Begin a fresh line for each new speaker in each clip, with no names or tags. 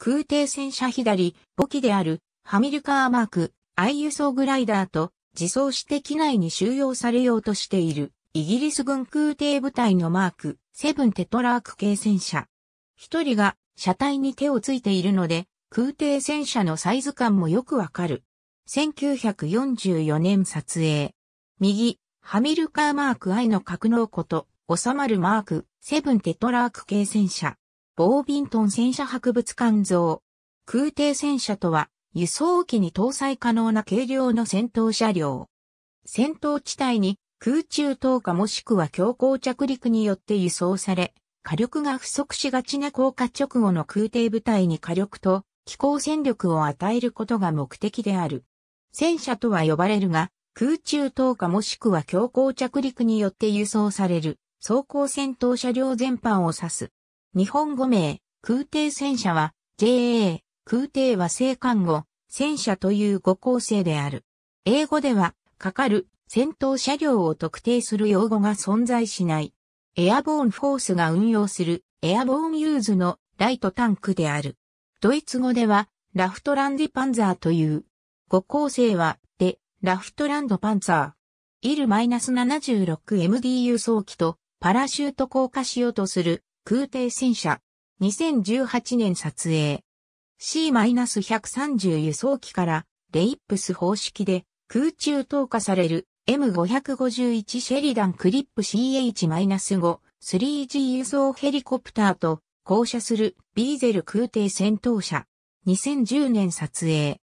空挺戦車左、5機である、ハミルカーマーク、i 輸送グライダーと、自走して機内に収容されようとしている、イギリス軍空挺部隊のマーク、セブンテトラーク系戦車。一人が、車体に手をついているので、空挺戦車のサイズ感もよくわかる。1944年撮影。右、ハミルカーマーク I の格納庫と、収まるマーク、セブンテトラーク系戦車。ボービントン戦車博物館像。空挺戦車とは、輸送機に搭載可能な軽量の戦闘車両。戦闘地帯に空中投下もしくは強行着陸によって輸送され、火力が不足しがちな降下直後の空挺部隊に火力と気候戦力を与えることが目的である。戦車とは呼ばれるが、空中投下もしくは強行着陸によって輸送される、装甲戦闘車両全般を指す。日本語名、空挺戦車は、JA、空挺和生艦後、戦車という語構成である。英語では、かかる戦闘車両を特定する用語が存在しない。エアボーンフォースが運用するエアボーンユーズのライトタンクである。ドイツ語では、ラフトランディパンザーという。語構成は、で、ラフトランドパンザー。イル -76MD 輸送機とパラシュート降下しようとする空挺戦車。2018年撮影。C-130 輸送機からレイプス方式で空中投下される M551 シェリダンクリップ CH-5 3G 輸送ヘリコプターと降車するビーゼル空挺戦闘車。2010年撮影。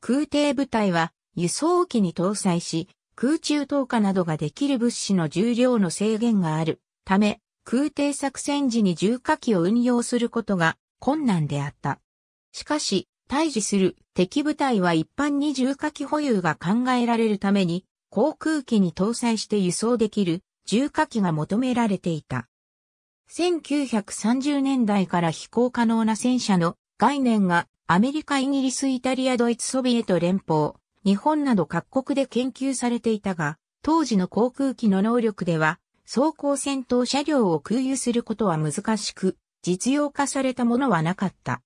空挺部隊は輸送機に搭載し空中投下などができる物資の重量の制限があるため空挺作戦時に重火器を運用することが困難であった。しかし、対峙する敵部隊は一般に重火器保有が考えられるために、航空機に搭載して輸送できる重火器が求められていた。1930年代から飛行可能な戦車の概念がアメリカ、イギリス、イタリア、ドイツ、ソビエト連邦、日本など各国で研究されていたが、当時の航空機の能力では装甲戦闘車両を空輸することは難しく、実用化されたものはなかった。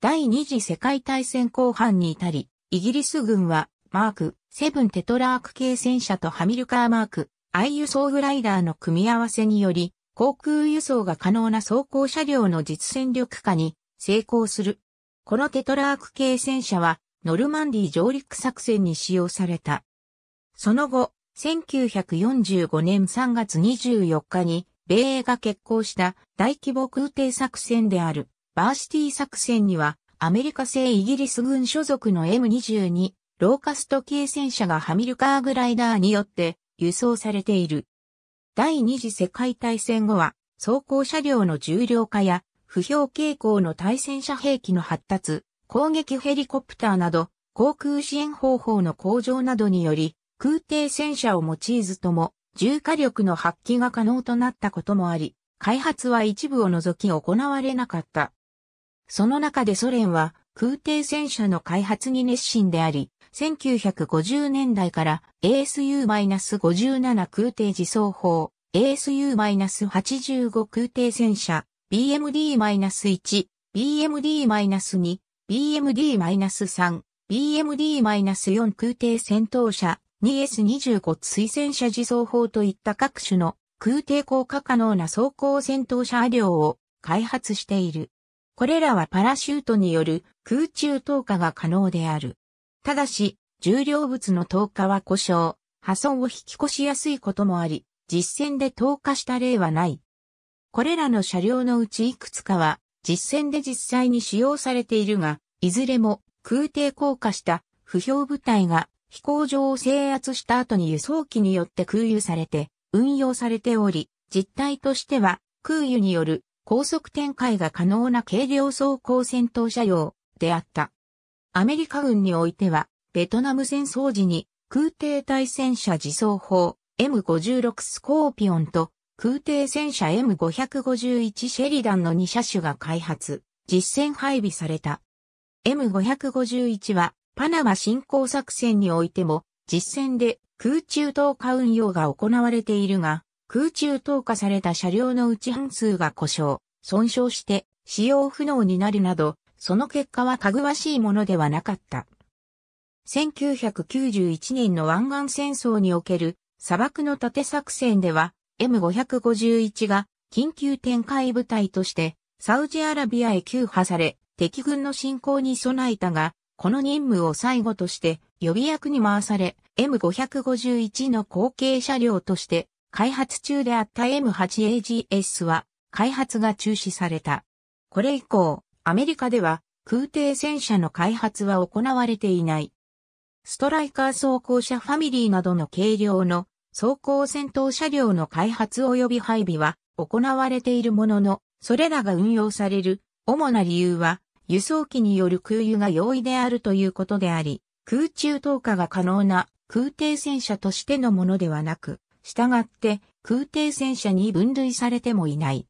第二次世界大戦後半に至り、イギリス軍はマーク、セブンテトラーク系戦車とハミルカーマーク、アイ輸送グライダーの組み合わせにより、航空輸送が可能な装甲車両の実戦力化に成功する。このテトラーク系戦車は、ノルマンディ上陸作戦に使用された。その後、1945年3月24日に、米英が決行した大規模空挺作戦である、バーシティ作戦には、アメリカ製イギリス軍所属の M22、ローカスト系戦車がハミルカーグライダーによって輸送されている。第二次世界大戦後は、装甲車両の重量化や、不評傾向の対戦車兵器の発達、攻撃ヘリコプターなど、航空支援方法の向上などにより、空挺戦車を用いずとも、重火力の発揮が可能となったこともあり、開発は一部を除き行われなかった。その中でソ連は空挺戦車の開発に熱心であり、1950年代から ASU-57 空挺自走砲、ASU-85 空挺戦車、BMD-1、BMD-2、BMD-3、BMD-4 空挺戦闘車、2S25 推薦車自走砲といった各種の空挺降下可能な装甲戦闘車両を開発している。これらはパラシュートによる空中投下が可能である。ただし、重量物の投下は故障、破損を引き越しやすいこともあり、実戦で投下した例はない。これらの車両のうちいくつかは、実戦で実際に使用されているが、いずれも空挺降下した不評部隊が飛行場を制圧した後に輸送機によって空輸されて運用されており、実態としては空輸による高速展開が可能な軽量装甲戦闘車両であった。アメリカ軍においては、ベトナム戦争時に空挺対戦車自走砲 M56 スコーピオンと空挺戦車 M551 シェリダンの2車種が開発、実戦配備された。M551 はパナマ侵攻作戦においても、実戦で空中投下運用が行われているが、空中投下された車両のうち半数が故障、損傷して使用不能になるなど、その結果はかぐわしいものではなかった。1991年の湾岸戦争における砂漠の盾作戦では M551 が緊急展開部隊としてサウジアラビアへ急破され敵軍の侵攻に備えたがこの任務を最後として予備役に回され、M551 の後継車両として開発中であった M8AGS は開発が中止された。これ以降、アメリカでは空挺戦車の開発は行われていない。ストライカー装甲車ファミリーなどの軽量の装甲戦闘車両の開発及び配備は行われているものの、それらが運用される主な理由は輸送機による空輸が容易であるということであり、空中投下が可能な空挺戦車としてのものではなく、従って空挺戦車に分類されてもいない。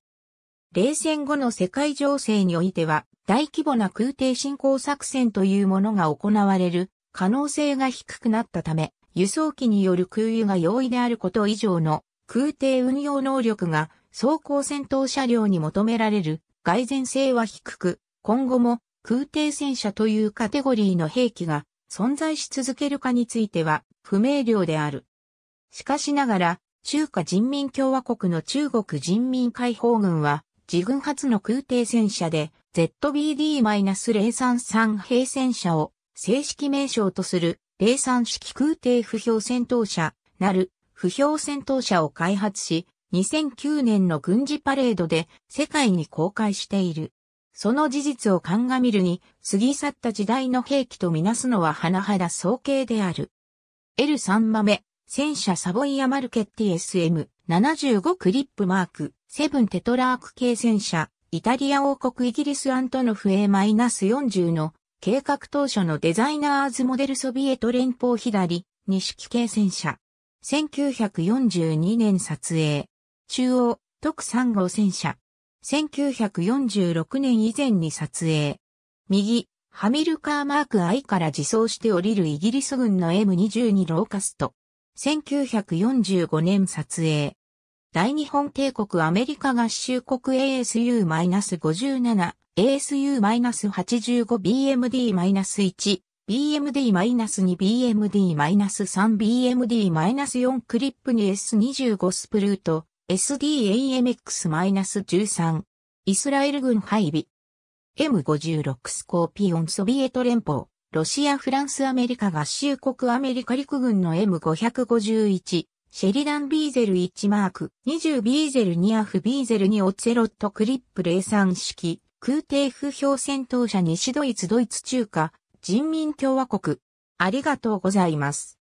冷戦後の世界情勢においては、大規模な空挺侵攻作戦というものが行われる可能性が低くなったため、輸送機による空輸が容易であること以上の空挺運用能力が装甲戦闘車両に求められる蓋然性は低く、今後も空挺戦車というカテゴリーの兵器が存在し続けるかについては不明瞭である。しかしながら、中華人民共和国の中国人民解放軍は、自軍初の空挺戦車で ZBD-033 兵戦車を正式名称とする03式空挺不評戦闘車なる不評戦闘車を開発し、2009年の軍事パレードで世界に公開している。その事実を鑑みるに、過ぎ去った時代の兵器とみなすのは甚だ総計である。L3 豆、戦車サボイアマルケッティ SM75 クリップマーク、セブンテトラーク系戦車、イタリア王国イギリスアントノフ A-40 の計画当初のデザイナーズモデルソビエト連邦左、西系戦車。1942年撮影。中央、特3号戦車。1946年以前に撮影。右、ハミルカーマーク I から自走して降りるイギリス軍の M22 ローカスト。1945年撮影。大日本帝国アメリカ合衆国 ASU-57、ASU-85BMD-1、BMD-2、BMD-3、BMD-4 クリップに S25 スプルート、SDAMX-13 イスラエル軍配備 M56 スコーピオンソビエト連邦ロシア・フランス・アメリカ合衆国アメリカ陸軍の M551 シェリダン・ビーゼル1マーク20ビーゼル2アフビーゼル2オツェロットクリップ03式空挺不評戦闘車西ドイツドイツ中華人民共和国ありがとうございます。